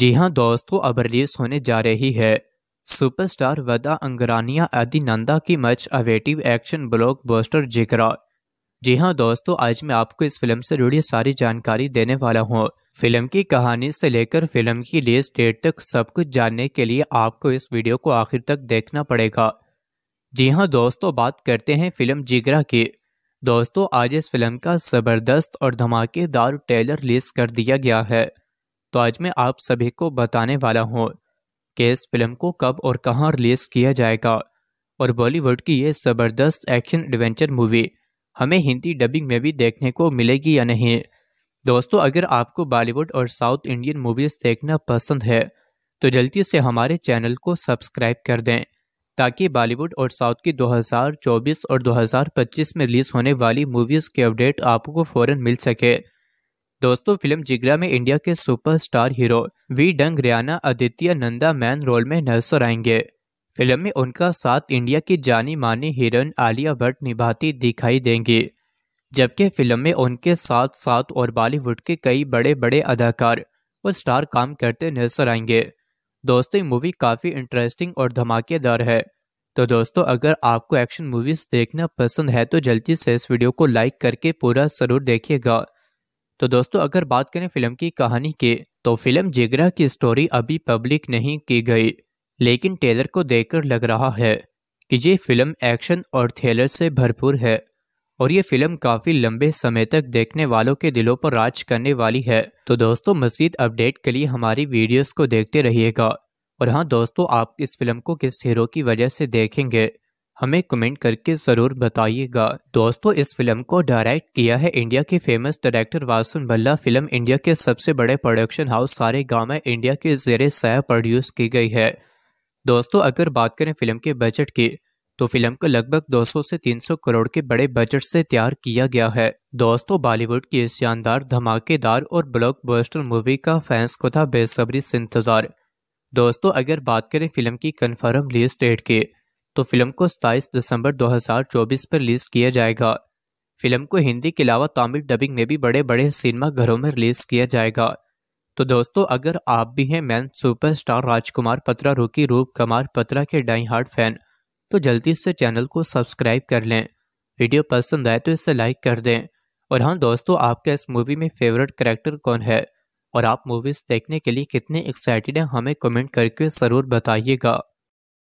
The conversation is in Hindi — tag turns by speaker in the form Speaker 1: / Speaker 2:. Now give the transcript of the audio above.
Speaker 1: जी हाँ दोस्तों अब रिलीज होने जा रही है सुपरस्टार वदा अंगरानिया आदि नंदा की much awaited action blockbuster Jigra जी हाँ दोस्तों तो आज मैं आपको इस फिल्म से जुड़ी सारी जानकारी देने वाला हूँ फिल्म की कहानी से लेकर फिल्म की रिलीज डेट तक सब कुछ जानने के लिए आपको इस वीडियो को आखिर तक देखना पड़ेगा जी हाँ दोस्तों तो बात करते हैं फिल्म जिगरा की दोस्तों तो आज इस फिल्म का ज़बरदस्त और धमाकेदार ट्रेलर रिलीज कर दिया गया है तो आज मैं आप सभी को बताने वाला हूँ कि इस फिल्म को कब और कहाँ रिलीज किया जाएगा और बॉलीवुड की ये ज़बरदस्त एक्शन एडवेंचर मूवी हमें हिंदी डबिंग में भी देखने को मिलेगी या नहीं दोस्तों अगर आपको बॉलीवुड और साउथ इंडियन मूवीज़ देखना पसंद है तो जल्दी से हमारे चैनल को सब्सक्राइब कर दें ताकि बॉलीवुड और साउथ की 2024 और 2025 में रिलीज़ होने वाली मूवीज़ के अपडेट आपको फ़ौरन मिल सके दोस्तों फिल्म जिगरा में इंडिया के superstar hero Vedang Raina Aditya Nanda main role में नजर आएंगे फिल्म में उनका साथ इंडिया की जानी मानी हीरोइन आलिया भट्ट निभाती दिखाई देंगी जबकि फिल्म में उनके साथ साथ और बॉलीवुड के कई बड़े बड़े अदाकार और स्टार काम करते नजर आएंगे दोस्तों मूवी काफ़ी इंटरेस्टिंग और धमाकेदार है तो दोस्तों अगर आपको एक्शन मूवीज देखना पसंद है तो जल्दी से इस वीडियो को लाइक करके पूरा जरूर देखिएगा तो दोस्तों अगर बात करें फिल्म की कहानी की तो फिल्म जिगरा की स्टोरी अभी पब्लिक नहीं की गई लेकिन टेलर को देखकर लग रहा है कि ये फिल्म एक्शन और थ्रिलर से भरपूर है और ये फिल्म काफ़ी लंबे समय तक देखने वालों के दिलों पर राज करने वाली है तो दोस्तों मजीद अपडेट के लिए हमारी वीडियोस को देखते रहिएगा और हाँ दोस्तों आप इस फिल्म को किस हीरो की वजह से देखेंगे हमें कमेंट करके ज़रूर बताइएगा दोस्तों इस फिल्म को डायरेक्ट किया है इंडिया के famous director Vasan Bala film India के सबसे बड़े production house Saregama India के जेर सह प्रोड्यूस की गई है दोस्तों अगर बात करें फिल्म के बजट की तो फिल्म को लगभग 200 से 300 करोड़ के बड़े बजट से तैयार किया गया है दोस्तों बॉलीवुड की इस शानदार धमाकेदार और ब्लॉकबस्टर मूवी का फैंस को था बेसब्री से इंतजार दोस्तों अगर बात करें फिल्म की कन्फर्म रिलीज डेट की तो फिल्म को 27 दिसंबर 2024 पर रिलीज किया जाएगा फिल्म को हिंदी के अलावा तमिल डबिंग में भी बड़े बड़े सिनेमा घरों में रिलीज किया जाएगा तो दोस्तों अगर आप भी हैं मैन सुपरस्टार राजकुमार पत्रा रूकी रूप कुमार पत्रा के डाई हार्ट फैन तो जल्दी से चैनल को सब्सक्राइब कर लें वीडियो पसंद आए तो इसे लाइक कर दें और हाँ दोस्तों आपका इस मूवी में फेवरेट करेक्टर कौन है और आप मूवीज़ देखने के लिए कितने एक्साइटेड हैं हमें कमेंट करके ज़रूर बताइएगा